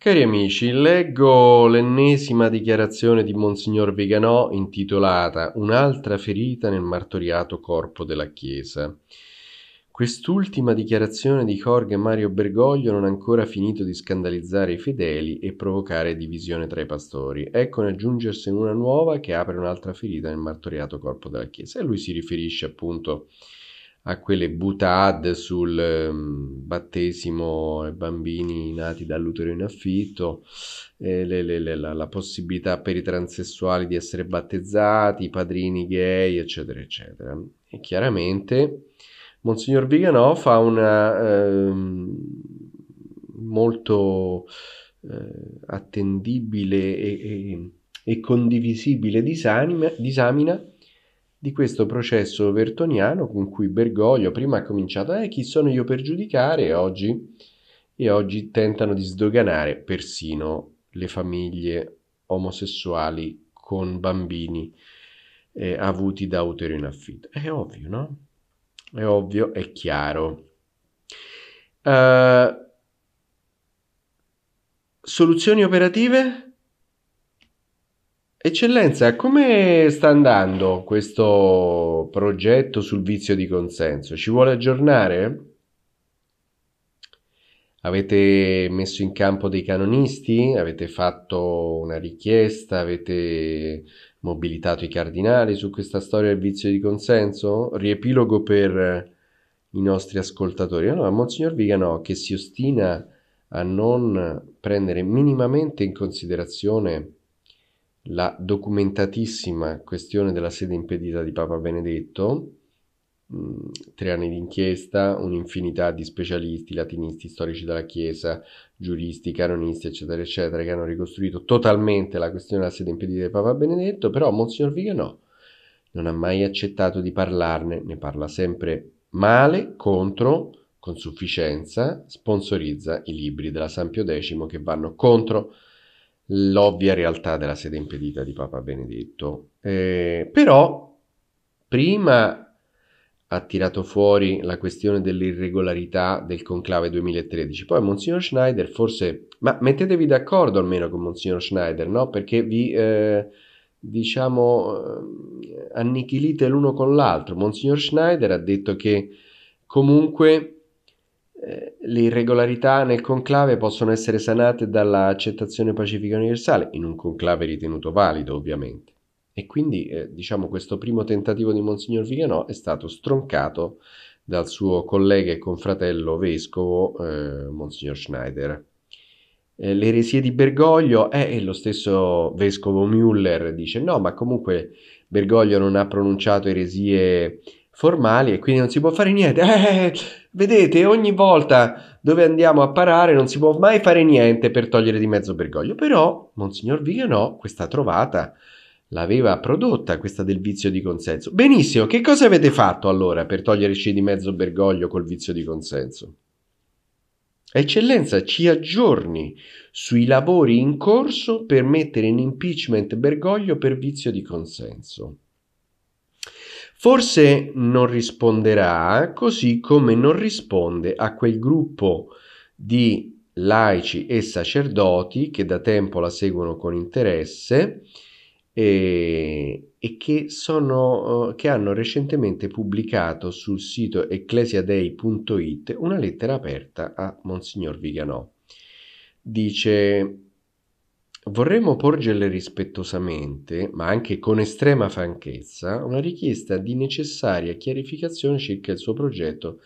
Cari amici, leggo l'ennesima dichiarazione di Monsignor Veganò intitolata Un'altra ferita nel martoriato corpo della Chiesa. Quest'ultima dichiarazione di Jorge Mario Bergoglio non ha ancora finito di scandalizzare i fedeli e provocare divisione tra i pastori. Eccone aggiungersene una nuova che apre un'altra ferita nel martoriato corpo della Chiesa. E lui si riferisce appunto a a quelle butad sul um, battesimo ai bambini nati dall'utero in affitto, eh, le, le, le, la, la, possibilità per i transessuali di essere battezzati, i padrini gay, eccetera, eccetera. E chiaramente Monsignor Viganò fa una eh, molto eh, attendibile e, e, e condivisibile disamina, disamina di questo processo vertoniano con cui Bergoglio prima ha cominciato «Eh, chi sono io per giudicare?» oggi, e oggi tentano di sdoganare persino le famiglie omosessuali con bambini eh, avuti da utero in affitto. È ovvio, no? È ovvio, è chiaro. Uh, soluzioni operative? Eccellenza, come sta andando questo progetto sul vizio di consenso? Ci vuole aggiornare? Avete messo in campo dei canonisti? Avete fatto una richiesta? Avete mobilitato i cardinali su questa storia del vizio di consenso? Riepilogo per i nostri ascoltatori. No, Monsignor Vigano che si ostina a non prendere minimamente in considerazione la documentatissima questione della sede impedita di Papa Benedetto, tre anni di inchiesta, un'infinità di specialisti, latinisti, storici della Chiesa, giuristi, canonisti, eccetera, eccetera, che hanno ricostruito totalmente la questione della sede impedita di Papa Benedetto, però Monsignor Viga no, non ha mai accettato di parlarne, ne parla sempre male, contro, con sufficienza, sponsorizza i libri della San Pio X che vanno contro l'ovvia realtà della sede impedita di Papa Benedetto. Eh, però prima ha tirato fuori la questione dell'irregolarità del conclave 2013. Poi Monsignor Schneider forse... Ma mettetevi d'accordo almeno con Monsignor Schneider, no? Perché vi, eh, diciamo, eh, annichilite l'uno con l'altro. Monsignor Schneider ha detto che comunque eh, le irregolarità nel conclave possono essere sanate dall'accettazione pacifica universale, in un conclave ritenuto valido ovviamente. E quindi eh, diciamo questo primo tentativo di Monsignor Viganò è stato stroncato dal suo collega e confratello vescovo eh, Monsignor Schneider. Eh, l'eresia di Bergoglio è eh, lo stesso vescovo Müller dice no ma comunque Bergoglio non ha pronunciato eresie formali e quindi non si può fare niente. Eh, eh, eh, vedete, ogni volta dove andiamo a parare non si può mai fare niente per togliere di mezzo Bergoglio. Però Monsignor Viganò questa trovata l'aveva prodotta, questa del vizio di consenso. Benissimo, che cosa avete fatto allora per toglierci di mezzo Bergoglio col vizio di consenso? Eccellenza, ci aggiorni sui lavori in corso per mettere in impeachment Bergoglio per vizio di consenso. Forse non risponderà così come non risponde a quel gruppo di laici e sacerdoti che da tempo la seguono con interesse e, e che, sono, eh, che hanno recentemente pubblicato sul sito ecclesiadei.it una lettera aperta a Monsignor Viganò. Dice Vorremmo porgerle rispettosamente, ma anche con estrema franchezza, una richiesta di necessaria chiarificazione circa il suo progetto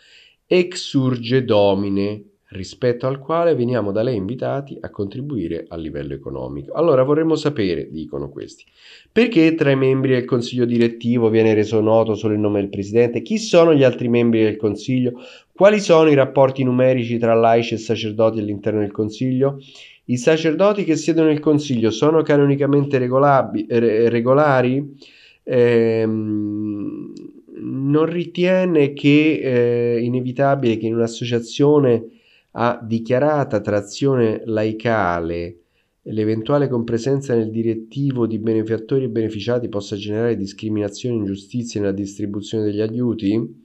ex urge domine, rispetto al quale veniamo da lei invitati a contribuire a livello economico. Allora vorremmo sapere, dicono questi, perché tra i membri del Consiglio direttivo viene reso noto solo il nome del Presidente? Chi sono gli altri membri del Consiglio? Quali sono i rapporti numerici tra laici e sacerdoti all'interno del Consiglio? I sacerdoti che siedono nel Consiglio sono canonicamente regolab- regolari? Eh, non ritiene che eh, inevitabile che in un'associazione a dichiarata trazione laicale l'eventuale compresenza nel direttivo di benefattori e beneficiati possa generare discriminazioni e ingiustizie nella distribuzione degli aiuti?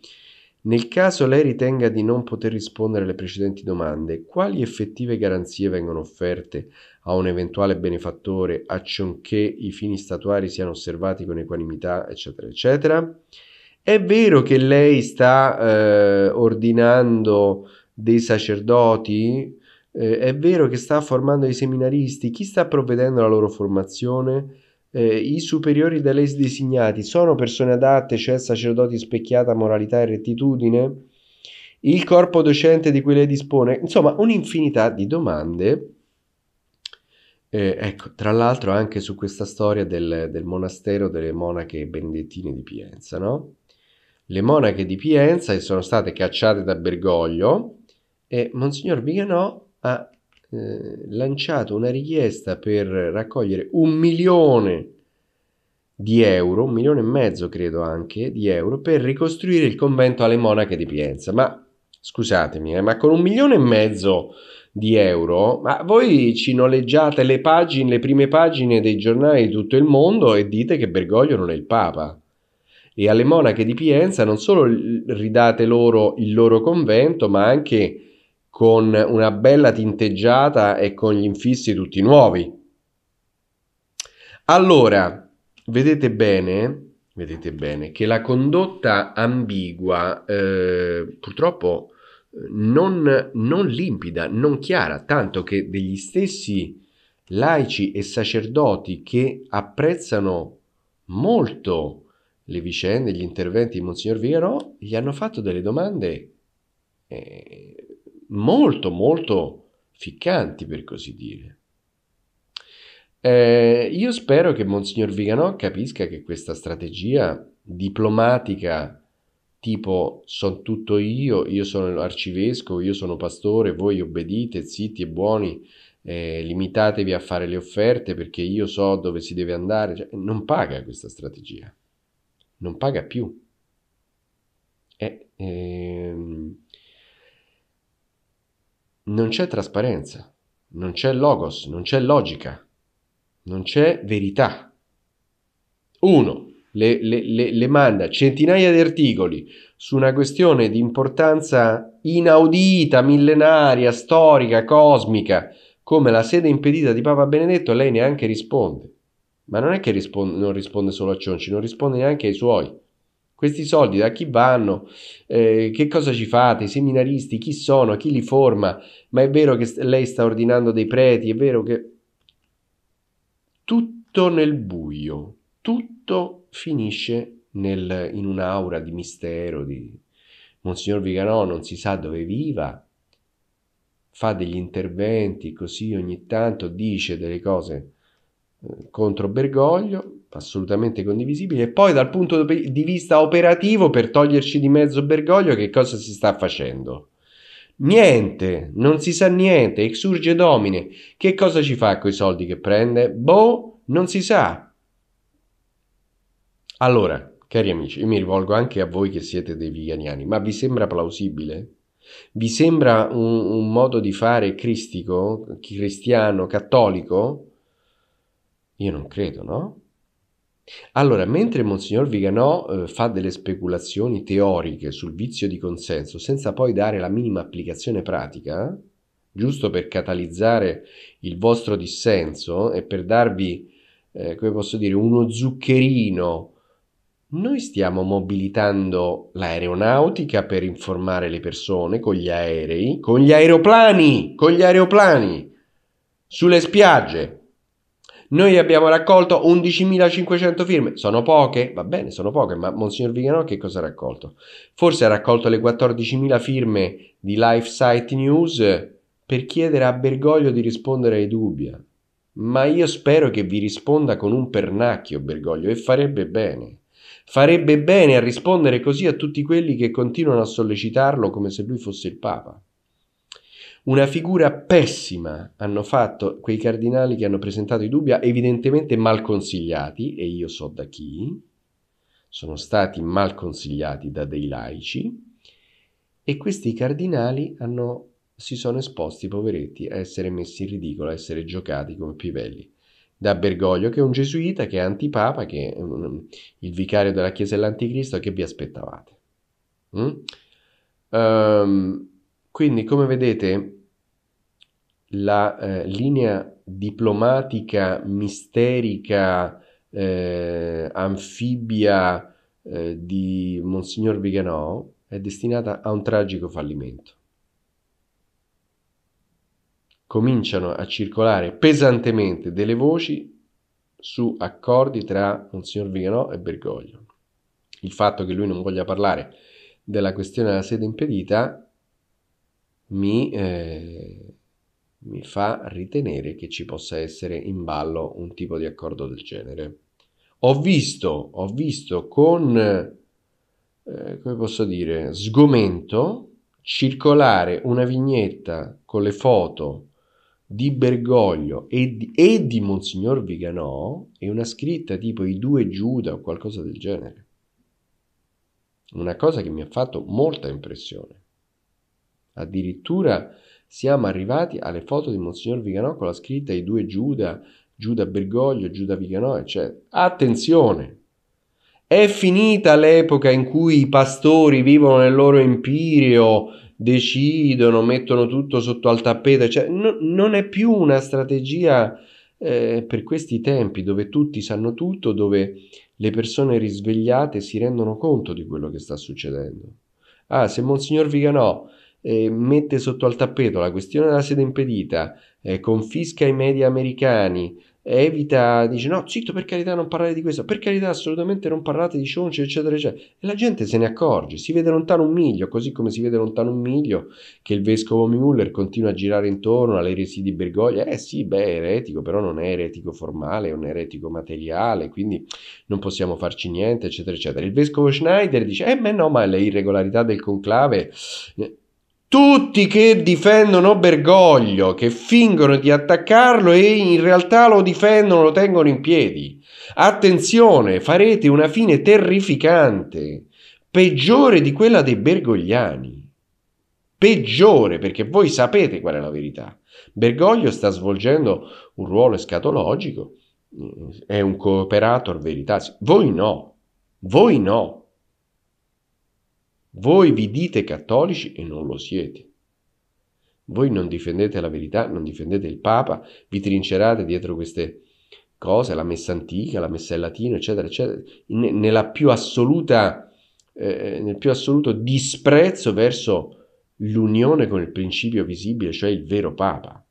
Nel caso lei ritenga di non poter rispondere alle precedenti domande, quali effettive garanzie vengono offerte a un eventuale benefattore accionché i fini statuari siano osservati con equanimità, eccetera, eccetera? È vero che lei sta eh, ordinando dei sacerdoti? Eh, è vero che sta formando dei seminaristi? Chi sta provvedendo alla loro formazione? eh, i superiori da lei designati sono persone adatte, cioè sacerdoti specchiata moralità e rettitudine? Il corpo docente di cui lei dispone? Insomma, un'infinità di domande. Eh, ecco, tra l'altro anche su questa storia del, del monastero delle monache benedettine di Pienza, no? Le monache di Pienza sono state cacciate da Bergoglio e Monsignor Viganò ha eh, lanciato una richiesta per raccogliere un milione di euro, un milione e mezzo credo anche di euro, per ricostruire il convento alle monache di Pienza. Ma scusatemi, eh, ma con un milione e mezzo di euro, ma voi ci noleggiate le pagine, le prime pagine dei giornali di tutto il mondo e dite che Bergoglio non è il Papa. E alle monache di Pienza non solo ridate loro il loro convento, ma anche con una bella tinteggiata e con gli infissi tutti nuovi. Allora, vedete bene, vedete bene che la condotta ambigua eh, purtroppo eh, non, non, limpida, non chiara, tanto che degli stessi laici e sacerdoti che apprezzano molto le vicende, gli interventi di Monsignor Vigaro, gli hanno fatto delle domande eh, molto molto ficcanti per così dire. Eh, io spero che Monsignor Viganò capisca che questa strategia diplomatica tipo sono tutto io, io sono arcivescovo, io sono pastore, voi obbedite, zitti e buoni, eh, limitatevi a fare le offerte perché io so dove si deve andare, cioè, non paga questa strategia, non paga più. Eh, ehm, non c'è trasparenza, non c'è logos, non c'è logica, non c'è verità. Uno le, le, le, le manda centinaia di articoli su una questione di importanza inaudita, millenaria, storica, cosmica, come la sede impedita di Papa Benedetto, lei neanche risponde. Ma non è che risponde, non risponde solo a Cionci, non risponde neanche ai suoi. Questi soldi da chi vanno? Eh, che cosa ci fate? I seminaristi chi sono? Chi li forma? Ma è vero che lei sta ordinando dei preti? È vero che... Tutto nel buio, tutto finisce nel, in un'aura di mistero, di... Monsignor Viganò non si sa dove viva, fa degli interventi così ogni tanto, dice delle cose eh, contro Bergoglio, assolutamente condivisibile. E poi dal punto di vista operativo, per toglierci di mezzo Bergoglio, che cosa si sta facendo? Niente, non si sa niente, exurge domine. Che cosa ci fa con i soldi che prende? Boh, non si sa. Allora, cari amici, io mi rivolgo anche a voi che siete dei viganiani, ma vi sembra plausibile? Vi sembra un, un modo di fare cristico, cristiano, cattolico? Io non credo, no? Allora, mentre Monsignor Viganò eh, fa delle speculazioni teoriche sul vizio di consenso, senza poi dare la minima applicazione pratica, giusto per catalizzare il vostro dissenso e per darvi, eh, come posso dire, uno zuccherino, noi stiamo mobilitando l'aeronautica per informare le persone con gli aerei, con gli aeroplani, con gli aeroplani, sulle spiagge, noi abbiamo raccolto 11.500 firme. Sono poche? Va bene, sono poche, ma Monsignor Viganò che cosa ha raccolto? Forse ha raccolto le 14.000 firme di LifeSite News per chiedere a Bergoglio di rispondere ai dubbi. Ma io spero che vi risponda con un pernacchio, Bergoglio, e farebbe bene. Farebbe bene a rispondere così a tutti quelli che continuano a sollecitarlo come se lui fosse il Papa. Una figura pessima hanno fatto quei cardinali che hanno presentato i dubbi, evidentemente mal consigliati, e io so da chi, sono stati mal consigliati da dei laici, e questi cardinali hanno, si sono esposti, poveretti, a essere messi in ridicolo, a essere giocati come pivelli. Da Bergoglio, che è un gesuita, che è antipapa, che è un, il vicario della Chiesa dell'Anticristo, che vi aspettavate? Mm? Um, quindi, come vedete, la eh, linea diplomatica misterica eh, anfibia eh, di Monsignor Viganò è destinata a un tragico fallimento. Cominciano a circolare pesantemente delle voci su accordi tra Monsignor Viganò e Bergoglio. Il fatto che lui non voglia parlare della questione della sede impedita mi eh, mi fa ritenere che ci possa essere in ballo un tipo di accordo del genere. Ho visto, ho visto con, eh, come posso dire, sgomento circolare una vignetta con le foto di Bergoglio e di, e di Monsignor Viganò e una scritta tipo i due Giuda o qualcosa del genere. Una cosa che mi ha fatto molta impressione. Addirittura siamo arrivati alle foto di Monsignor Viganò con la scritta I due Giuda, Giuda Bergoglio, Giuda Viganò, eccetera. Attenzione! È finita l'epoca in cui i pastori vivono nel loro empirio, decidono, mettono tutto sotto al tappeto, cioè, no, non è più una strategia eh, per questi tempi dove tutti sanno tutto, dove le persone risvegliate si rendono conto di quello che sta succedendo. Ah, se Monsignor Viganò eh, mette sotto al tappeto la questione della sede impedita, eh, confisca i media americani, evita, dice no, zitto per carità non parlare di questo, per carità assolutamente non parlate di cionce, eccetera, eccetera. E la gente se ne accorge, si vede lontano un miglio, così come si vede lontano un miglio che il vescovo Müller continua a girare intorno alle resi di Bergoglio. Eh sì, beh, è eretico, però non è eretico formale, è un eretico materiale, quindi non possiamo farci niente, eccetera, eccetera. Il vescovo Schneider dice, eh beh no, ma le irregolarità del conclave... Eh, tutti che difendono Bergoglio, che fingono di attaccarlo e in realtà lo difendono, lo tengono in piedi. Attenzione, farete una fine terrificante, peggiore di quella dei bergogliani. Peggiore, perché voi sapete qual è la verità. Bergoglio sta svolgendo un ruolo escatologico, è un cooperator verità. Voi no, voi no. Voi vi dite cattolici e non lo siete. Voi non difendete la verità, non difendete il Papa, vi trincerate dietro queste cose, la messa antica, la messa in latino, eccetera, eccetera, nella più assoluta, eh, eh, nel più assoluto disprezzo verso l'unione con il principio visibile, cioè il vero Papa.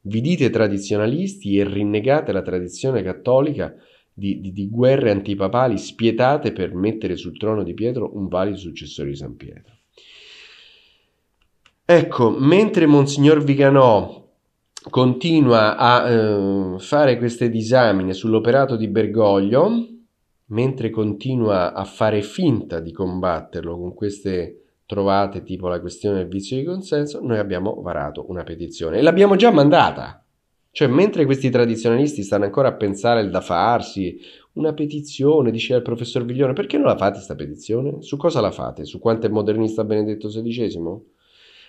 Vi dite tradizionalisti e rinnegate la tradizione cattolica di, di, di guerre antipapali spietate per mettere sul trono di Pietro un valido successore di San Pietro. Ecco, mentre Monsignor Viganò continua a eh, fare queste disamine sull'operato di Bergoglio, mentre continua a fare finta di combatterlo con queste trovate tipo la questione del vizio di consenso, noi abbiamo varato una petizione e l'abbiamo già mandata. Cioè, mentre questi tradizionalisti stanno ancora a pensare il da farsi, una petizione, dice il professor Viglione, perché non la fate questa petizione? Su cosa la fate? Su quanto è modernista Benedetto XVI?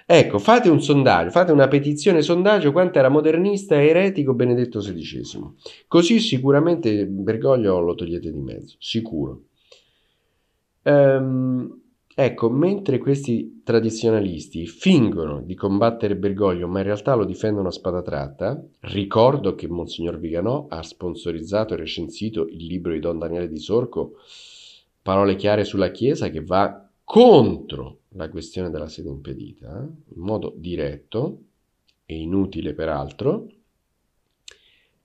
Ecco, fate un sondaggio, fate una petizione sondaggio quanto era modernista e eretico Benedetto XVI. Così sicuramente mm, Bergoglio lo togliete di mezzo, sicuro. Ehm, Ecco, mentre questi tradizionalisti fingono di combattere Bergoglio, ma in realtà lo difendono a spada tratta, ricordo che Monsignor Viganò ha sponsorizzato e recensito il libro di Don Daniele Di Sorco, Parole chiare sulla Chiesa, che va contro la questione della sede impedita, eh? in modo diretto e inutile peraltro.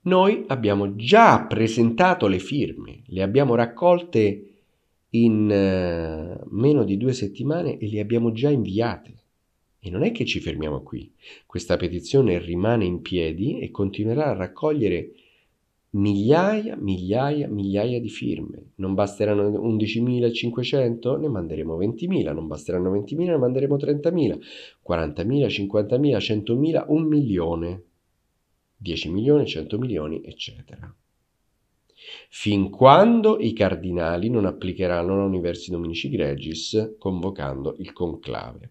Noi abbiamo già presentato le firme, le abbiamo raccolte in eh, meno di due settimane e le abbiamo già inviate. E non è che ci fermiamo qui. Questa petizione rimane in piedi e continuerà a raccogliere migliaia, migliaia, migliaia di firme. Non basteranno 11.500? Ne manderemo 20.000. Non basteranno 20.000? Ne manderemo 30.000. 40.000, 50.000, 100.000, 1 milione. 10 milioni, 100 milioni, eccetera fin quando i cardinali non applicheranno la Universi Dominici Gregis convocando il conclave.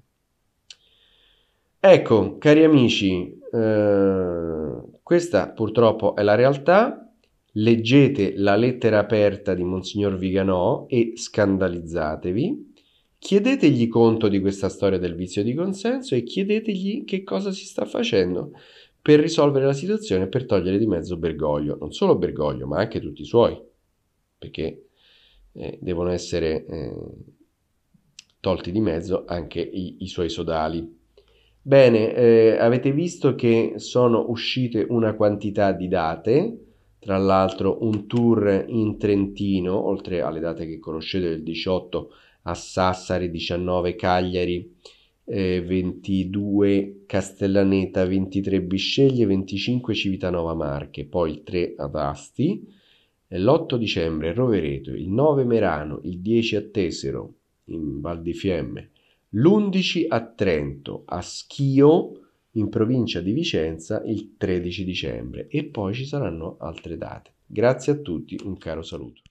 Ecco, cari amici, eh, questa purtroppo è la realtà. Leggete la lettera aperta di Monsignor Viganò e scandalizzatevi. Chiedetegli conto di questa storia del vizio di consenso e chiedetegli che cosa si sta facendo per risolvere la situazione e per togliere di mezzo Bergoglio. Non solo Bergoglio, ma anche tutti i suoi, perché eh, devono essere eh, tolti di mezzo anche i, i suoi sodali. Bene, eh, avete visto che sono uscite una quantità di date, tra l'altro un tour in Trentino, oltre alle date che conoscete del 18 a Sassari, 19 Cagliari, eh, 22 Castellaneta, 23 Bisceglie, 25 Civitanova Marche, poi il 3 Adasti, l'8 dicembre Rovereto, il 9 Merano, il 10 a Tesero in Val di Fiemme, l'11 a Trento, a Schio in provincia di Vicenza il 13 dicembre e poi ci saranno altre date. Grazie a tutti, un caro saluto.